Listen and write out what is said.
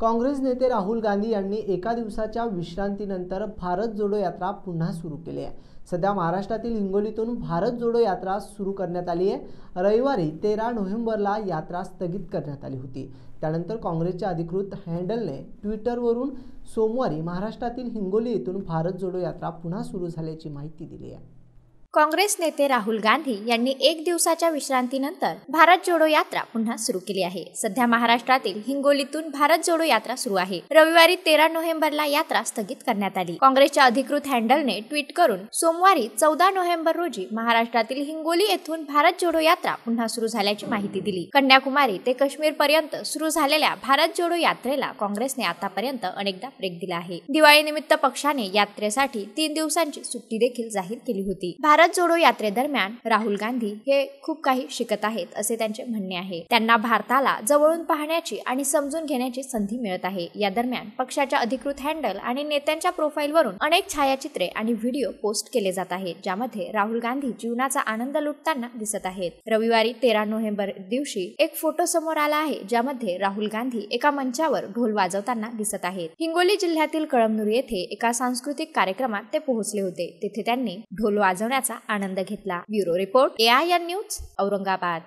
काँग्रेस नेते राहुल गांधी यांनी एका दिवसाच्या विश्रांतीनंतर भारत जोडो यात्रा पुन्हा सुरू केली आहे सध्या महाराष्ट्रातील हिंगोलीतून भारत जोडो यात्रा सुरू करण्यात आली आहे रविवारी तेरा नोव्हेंबरला यात्रा स्थगित करण्यात आली होती त्यानंतर काँग्रेसच्या अधिकृत हँडलने ट्विटरवरून सोमवारी महाराष्ट्रातील हिंगोली येथून भारत जोडो यात्रा पुन्हा सुरू झाल्याची माहिती दिली आहे काँग्रेस नेते राहुल गांधी यांनी एक दिवसाच्या विश्रांतीनंतर भारत जोडो यात्रा पुन्हा सुरू केली आहे सध्या महाराष्ट्रातील हिंगोलीतून भारत जोडो यात्रा सुरू आहे रविवारी तेरा नोव्हेंबरला यात्रा स्थगित करण्यात आली काँग्रेसच्या अधिकृत हँडलने ट्विट करून सोमवारी चौदा नोव्हेंबर रोजी महाराष्ट्रातील हिंगोली येथून भारत जोडो यात्रा पुन्हा सुरू झाल्याची माहिती दिली कन्याकुमारी ते काश्मीर पर्यंत सुरू झालेल्या भारत जोडो यात्रेला काँग्रेसने आतापर्यंत अनेकदा ब्रेक दिला आहे दिवाळीनिमित्त पक्षाने यात्रेसाठी तीन दिवसांची सुट्टी देखील जाहीर केली होती भारत भारत जोडो यात्रेदरम्यान राहुल गांधी हे खूप काही शिकत आहेत असे त्यांचे म्हणणे आहे त्यांना भारताला जवळून पाहण्याची आणि समजून घेण्याची संधी मिळत आहे या दरम्यान पक्षाच्या अधिकृत हँडल आणि नेत्यांच्या प्रोफाईलवरून अनेक छायाचित्रे आणि व्हिडिओ पोस्ट केले जात आहेत ज्यामध्ये राहुल गांधी जीवनाचा आनंद लुटताना दिसत आहेत रविवारी तेरा नोव्हेंबर दिवशी एक फोटो समोर आला आहे ज्यामध्ये राहुल गांधी एका मंचावर ढोल वाजवताना दिसत आहेत हिंगोली जिल्ह्यातील कळमनुरी येथे एका सांस्कृतिक कार्यक्रमात ते पोहोचले होते तेथे त्यांनी ढोल वाजवण्याचा आनंद घेतला bureau report AIN news Aurangabad